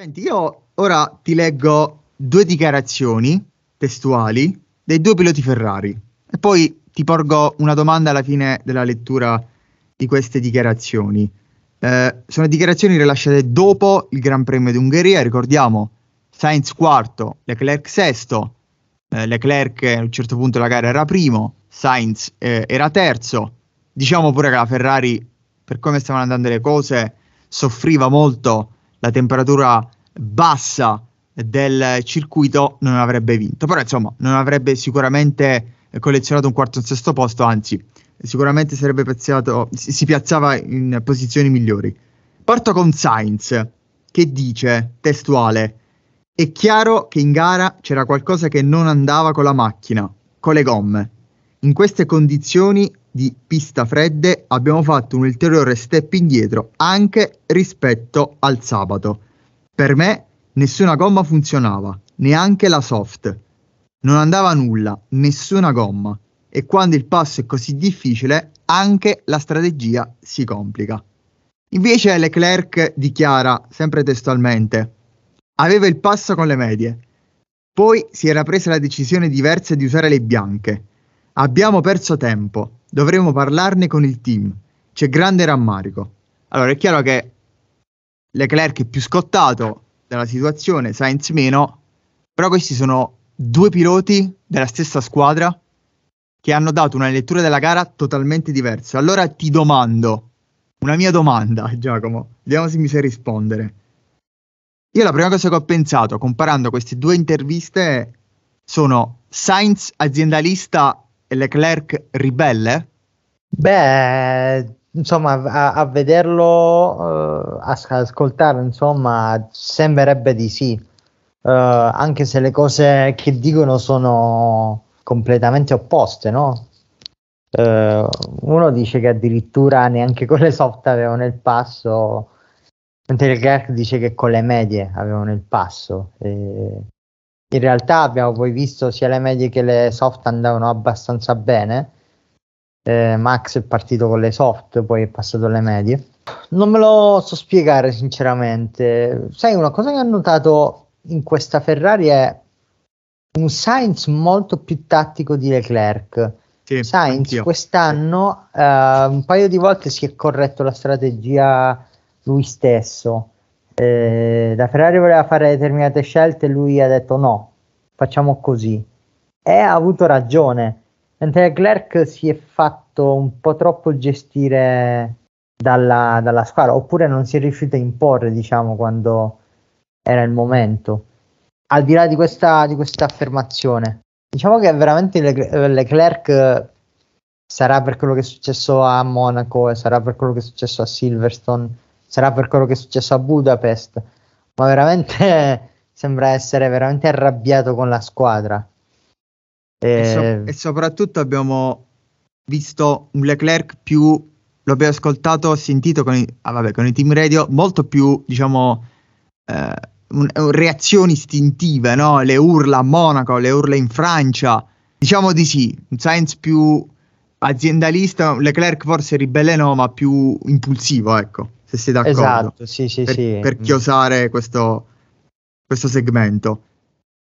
Senti, io ora ti leggo due dichiarazioni testuali dei due piloti Ferrari e poi ti porgo una domanda alla fine della lettura di queste dichiarazioni. Eh, sono dichiarazioni rilasciate dopo il Gran Premio d'Ungheria, ricordiamo Sainz quarto, Leclerc sesto, eh, Leclerc a un certo punto la gara era primo, Sainz eh, era terzo, diciamo pure che la Ferrari per come stavano andando le cose soffriva molto la temperatura bassa del circuito non avrebbe vinto, però insomma non avrebbe sicuramente collezionato un quarto o un sesto posto, anzi sicuramente sarebbe piazzato, si piazzava in posizioni migliori. porto con Sainz che dice testuale è chiaro che in gara c'era qualcosa che non andava con la macchina, con le gomme. In queste condizioni di pista fredde abbiamo fatto un ulteriore step indietro anche rispetto al sabato. Per me nessuna gomma funzionava, neanche la soft. Non andava nulla, nessuna gomma. E quando il passo è così difficile, anche la strategia si complica. Invece Leclerc dichiara, sempre testualmente, aveva il passo con le medie. Poi si era presa la decisione diversa di usare le bianche. Abbiamo perso tempo, dovremo parlarne con il team. C'è grande rammarico. Allora è chiaro che Leclerc è più scottato dalla situazione, Sainz meno, però questi sono due piloti della stessa squadra che hanno dato una lettura della gara totalmente diversa. Allora ti domando, una mia domanda, Giacomo, vediamo se mi sai rispondere. Io la prima cosa che ho pensato comparando queste due interviste sono Sainz aziendalista Leclerc ribelle? Beh, insomma, a, a vederlo, uh, a ascoltarlo, insomma, sembrerebbe di sì. Uh, anche se le cose che dicono sono completamente opposte, no? Uh, uno dice che addirittura neanche con le soft avevano il passo, mentre il Gert dice che con le medie avevano il passo. E in realtà abbiamo poi visto sia le medie che le soft andavano abbastanza bene. Eh, Max è partito con le soft, poi è passato alle medie. Non me lo so spiegare sinceramente. Sai, una cosa che ho notato in questa Ferrari è un Sainz molto più tattico di Leclerc. Sì, Sainz anch'io. quest'anno eh, un paio di volte si è corretto la strategia lui stesso eh, la Ferrari voleva fare determinate scelte e lui ha detto no, facciamo così. E ha avuto ragione, mentre Leclerc si è fatto un po' troppo gestire dalla, dalla squadra, oppure non si è riuscito a imporre, diciamo, quando era il momento. Al di là di questa, di questa affermazione, diciamo che veramente Le, Leclerc sarà per quello che è successo a Monaco e sarà per quello che è successo a Silverstone sarà per quello che è successo a Budapest, ma veramente sembra essere veramente arrabbiato con la squadra. E, e, eh, so- e soprattutto abbiamo visto un Leclerc più, l'abbiamo ascoltato, sentito con i, ah vabbè, con i team radio, molto più, diciamo, eh, un, un, reazioni istintive, no? le urla a Monaco, le urla in Francia, diciamo di sì, un science più aziendalista, Leclerc forse ribelle no, ma più impulsivo, ecco, se sei d'accordo. Esatto, sì, sì, per, sì. per chiosare questo, questo segmento.